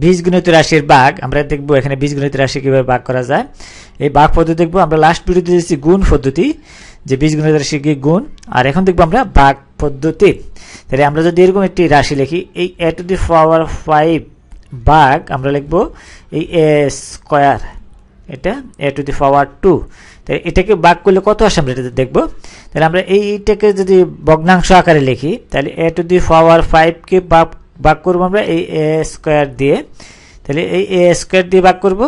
বীজগণিত রাশির বাঘ আমরা দেখব এখানে বীজগণিত রাশি কীভাবে বাঘ করা যায় এই বাঘ পদ্ধতি দেখবো আমরা লাস্ট ভিডিওতে দিয়েছি গুণ পদ্ধতি যে বীজগণিত রাশি কি গুণ আর এখন দেখবো আমরা বাঘ পদ্ধতি তাহলে আমরা যদি এরকম একটি রাশি লিখি এই a to the power five বাঘ আমরা লিখবো এই এ স্কোয়ার এটা এ টু দি পাওয়ার টু তাহলে এটাকে বাঘ করলে কত আসে আমরা এটা দেখবো তাহলে আমরা এইটাকে যদি ভগ্নাংশ আকারে লিখি তাহলে এ টু দি পাওয়ার ফাইভকে বাঘ ভাগ করবো আমরা এই এ স্কোয়ার দিয়ে তাহলে এই এ স্কোয়ার দিয়ে ভাগ করব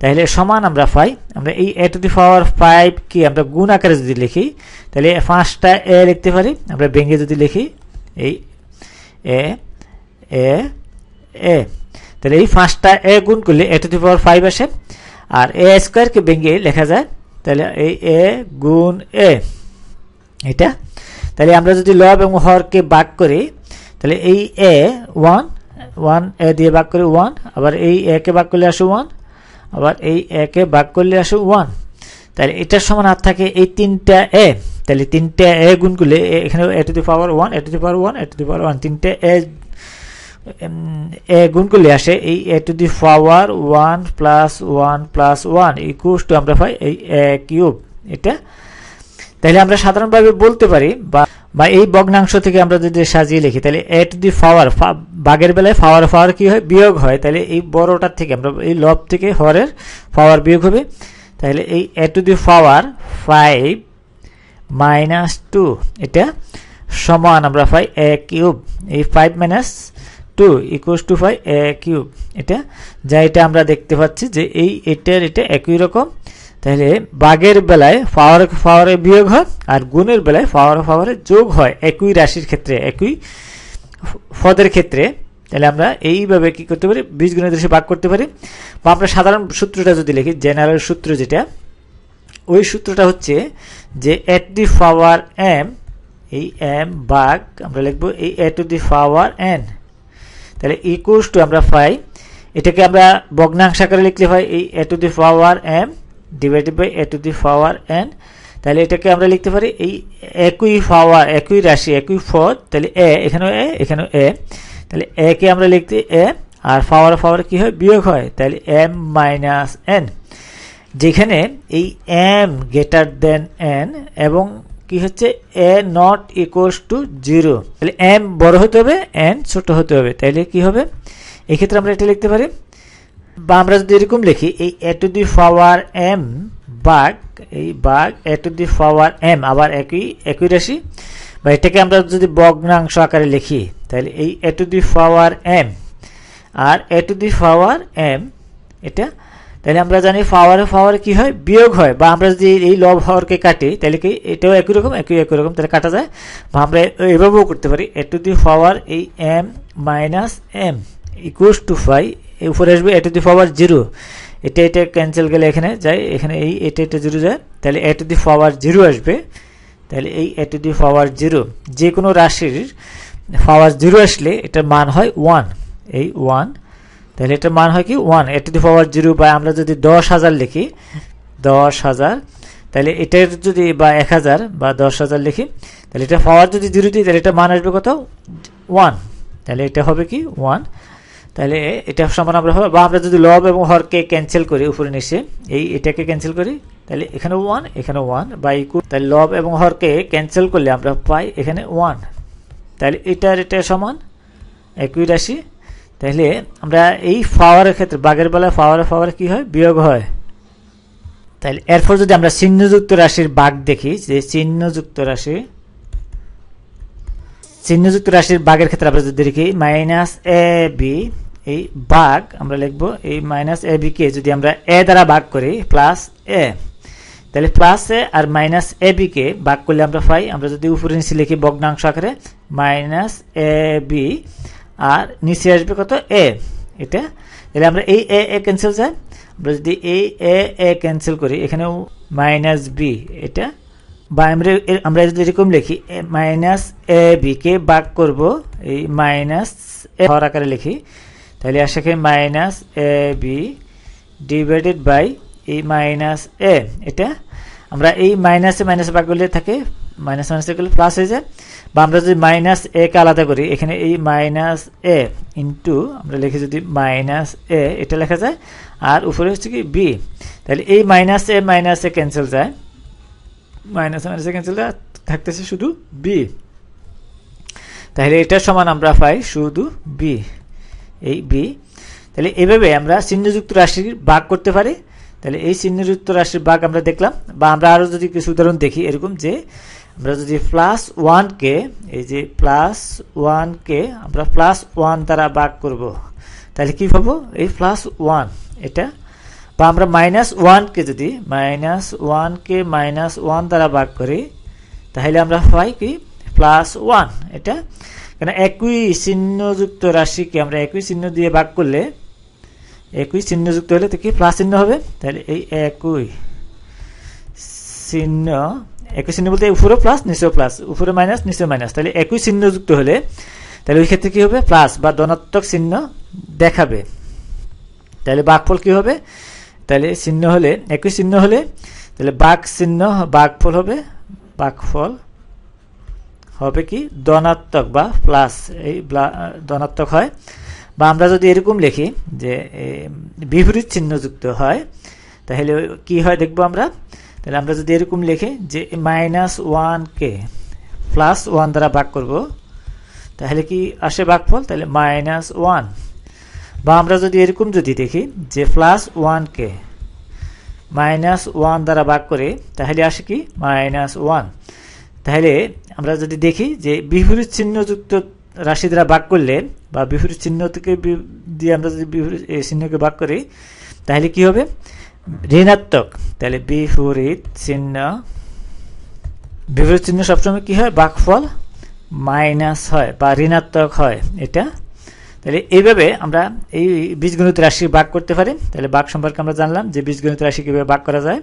তাহলে সমান আমরা পাই আমরা এই a to the power five কি আমরা গুণ আকারে যদি লিখি তাহলে পাঁচটা এ লিখতে পারি আমরা ভেঙে যদি লিখি এই এ এ এ তাহলে এই পাঁচটা এ গুণ করলে এ টু দি পাওয়ার ফাইভ আসে আর এ স্কোয়ারকে ভেঙে লেখা যায় তাহলে এই এ গুণ এ এটা তাহলে আমরা যদি লব এবং হরকে ভাগ করি তাহলে এই এ ওয়ান ওয়ান এ দিয়ে ভাগ করে ওয়ান আবার এই একে ভাগ করলে আসে ওয়ান আবার এই একে ভাগ করলে আসে ওয়ান তাহলে এটার সমান আর থাকে এই তিনটা এ তাহলে তিনটা এ গুণ করলে এখানে a to the power one a to the power one a to the power one তিনটা এ এ গুণ করলে আসে এই a to the power one plus one plus one equals to আমরা পাই এই এ কিউব এটা তাহলে আমরা সাধারণভাবে বলতে পারি বা বা এই ভগ্নাংশ থেকে আমরা যদি সাজিয়ে লিখি তাহলে এট দি পাওয়ার বাঘের বেলায় পাওয়ার ফাওয়ার কী হয় বিয়োগ হয় তাহলে এই বড়টার থেকে আমরা এই লব থেকে হরের পাওয়ার বিয়োগ হবে তাহলে এই a to the power five minus two এটা সমান আমরা পাই এ কিউব এই five minus two equals to five a cube এটা যা এটা আমরা দেখতে পাচ্ছি যে এই এটার এটা একই রকম তাহলে বাঘের বেলায় অফ পাওয়ারে বিয়োগ হয় আর গুণের বেলায় অফ পাওয়ারে যোগ হয় একই রাশির ক্ষেত্রে একই পদের ক্ষেত্রে তাহলে আমরা এইভাবে কি করতে পারি গুণের দেশে ভাগ করতে পারি বা আমরা সাধারণ সূত্রটা যদি লিখি জেনারেল সূত্র যেটা ওই সূত্রটা হচ্ছে যে এট দি পাওয়ার এম এই এম বাঘ আমরা লিখবো এই a to the power n তাহলে ইকুয়ালস টু আমরা পাই এটাকে আমরা ভগ্নাংশ আকারে লিখলে হয় এই a to the power m divided by a to the power n তাহলে এটাকে আমরা লিখতে পারি এই একই পাওয়ার একই রাশি একই পদ তাহলে এ এখানেও এ এখানেও এ তাহলে এ কে আমরা লিখতে এ আর পাওয়ার পাওয়ার কি হয় বিয়োগ হয় তাহলে এম মাইনাস এন যেখানে এই এম গ্রেটার দেন এন এবং কি হচ্ছে a not equals to zero তাহলে এম বড় হতে হবে এন ছোট হতে হবে তাহলে কি হবে এক্ষেত্রে আমরা এটা লিখতে পারি বা আমরা যদি এরকম লিখি এই a to the power M বাঘ এই বাঘ এ টু দি পাওয়ার এম আবার একই একই রাশি বা এটাকে আমরা যদি বগ্নাংশ আকারে লিখি তাহলে এই a to the power m আর a to the power m এটা তাহলে আমরা জানি পাওয়ারে পাওয়ারে কি হয় বিয়োগ হয় বা আমরা যদি এই লব হাওয়ারকে কাটি তাহলে কি এটাও একই রকম একই একই রকম তাহলে কাটা যায় বা আমরা এভাবেও করতে পারি এ টু দি পাওয়ার এই m minus m equals to five উপরে আসবে এ টু দি পাওয়ার জিরো এটা এটা ক্যান্সেল গেলে এখানে যায় এখানে এই এটা এটা জিরো যায় তাহলে এ টু দি পাওয়ার জিরো আসবে তাহলে এই a to the power zero যে কোনো রাশির পাওয়ার জিরো আসলে এটার মান হয় ওয়ান এই ওয়ান তাহলে এটার মান হয় কি one a to the power zero বা আমরা যদি দশ হাজার লিখি দশ হাজার তাহলে এটার যদি বা এক হাজার বা দশ হাজার লিখি তাহলে এটা পাওয়ার যদি জিরো দিই তাহলে এটা মান আসবে কত ওয়ান তাহলে এটা হবে কি ওয়ান তাহলে এটা সমান আমরা বা আমরা যদি লব এবং হরকে ক্যান্সেল করি উপরে নিচে এই এটাকে ক্যান্সেল করি তাহলে এখানে ওয়ান এখানে ওয়ান বা ইকুয়াল তাহলে লব এবং হরকে ক্যান্সেল করলে আমরা পাই এখানে ওয়ান তাহলে এটার এটা সমান একই রাশি তাহলে আমরা এই ফাওয়ারের ক্ষেত্রে বাঘের বেলায় ফাওয়ারে পাওয়ার কি হয় বিয়োগ হয় তাহলে এরপর যদি আমরা চিহ্নযুক্ত রাশির বাঘ দেখি যে চিহ্নযুক্ত রাশি চিহ্নযুক্ত রাশির বাঘের ক্ষেত্রে আমরা যদি দেখি মাইনাস এ বি এই ভাগ আমরা লিখবো এই মাইনাস এ বিকে যদি আমরা এ দ্বারা ভাগ করি প্লাস এ তাহলে প্লাস এ আর মাইনাস এ বিকে ভাগ করলে আমরা পাই আমরা যদি উপরে নিচে লিখি বগ্নাংশ আকারে মাইনাস এ বি আর নিচে আসবে কত এ এটা তাহলে আমরা এই এ এ ক্যান্সেল যায় আমরা যদি এই এ এ ক্যান্সেল করি এখানেও মাইনাস বি এটা বা আমরা আমরা যদি এরকম লিখি মাইনাস এ বিকে ভাগ করবো এই মাইনাস এ হওয়ার আকারে লিখি তাহলে আসে minus a b divided by এই মাইনাস এ এটা আমরা এই মাইনাসে মাইনাস ভাগ করলে থাকে মাইনাস মাইনাস করলে প্লাস হয়ে যায় বা আমরা যদি মাইনাস একে আলাদা করি এখানে এই মাইনাস এ ইন্টু আমরা লিখে যদি মাইনাস এ এটা লেখা যায় আর উপরে হচ্ছে কি বি তাহলে এই minus a minus a cancel যায় মাইনাস মাইনাসে ক্যান্সেল যায় থাকতেছে শুধু বি তাহলে এটা সমান আমরা পাই শুধু বি এই বি তাহলে এভাবে আমরা চিহ্নযুক্ত রাশির ভাগ করতে পারি তাহলে এই চিহ্নযুক্ত রাশির বাঘ আমরা দেখলাম বা আমরা আরও যদি কিছু উদাহরণ দেখি এরকম যে আমরা যদি প্লাস ওয়ানকে এই যে প্লাস ওয়ানকে আমরা প্লাস ওয়ান দ্বারা ভাগ করব। তাহলে কি পাবো এই প্লাস ওয়ান এটা বা আমরা মাইনাস ওয়ানকে যদি মাইনাস ওয়ানকে মাইনাস ওয়ান দ্বারা ভাগ করি তাহলে আমরা পাই কি প্লাস ওয়ান এটা কারণ একই চিহ্নযুক্ত রাশিকে আমরা একই চিহ্ন দিয়ে ভাগ করলে একই চিহ্নযুক্ত হলে তো কি প্লাস চিহ্ন হবে তাহলে এই একই চিহ্ন একই চিহ্ন বলতে উপরে প্লাস নিচেও প্লাস উপরে মাইনাস নিচে মাইনাস তাহলে একই চিহ্নযুক্ত হলে তাহলে ওই ক্ষেত্রে কী হবে প্লাস বা ধনাত্মক চিহ্ন দেখাবে তাহলে বাঘফল কি হবে তাহলে চিহ্ন হলে একই চিহ্ন হলে তাহলে বাঘ চিহ্ন বাঘফল হবে বাঘফল হবে কি ধনাত্মক বা প্লাস এই ধনাত্মক হয় বা আমরা যদি এরকম লিখি যে বিপরীত চিহ্নযুক্ত হয় তাহলে কি হয় দেখব আমরা তাহলে আমরা যদি এরকম লিখি যে মাইনাস ওয়ানকে প্লাস ওয়ান দ্বারা ভাগ করব তাহলে কি আসে ভাগফল তাহলে মাইনাস ওয়ান বা আমরা যদি এরকম যদি দেখি যে প্লাস ওয়ানকে মাইনাস ওয়ান দ্বারা ভাগ করে তাহলে আসে কি মাইনাস ওয়ান তাহলে আমরা যদি দেখি যে বিপরীত চিহ্নযুক্ত রাশি দ্বারা ভাগ করলে বা বিপরীত চিহ্ন থেকে দিয়ে আমরা যদি বিপরীত চিহ্নকে ভাগ করি তাহলে কি হবে ঋণাত্মক তাহলে বিপরীত চিহ্ন বিপরীত চিহ্ন সবসময় কী হয় ফল মাইনাস হয় বা ঋণাত্মক হয় এটা তাহলে এইভাবে আমরা এই বীজগণিত রাশি ভাগ করতে পারি তাহলে বাঘ সম্পর্কে আমরা জানলাম যে বীজগণিত রাশি কীভাবে বাক করা যায়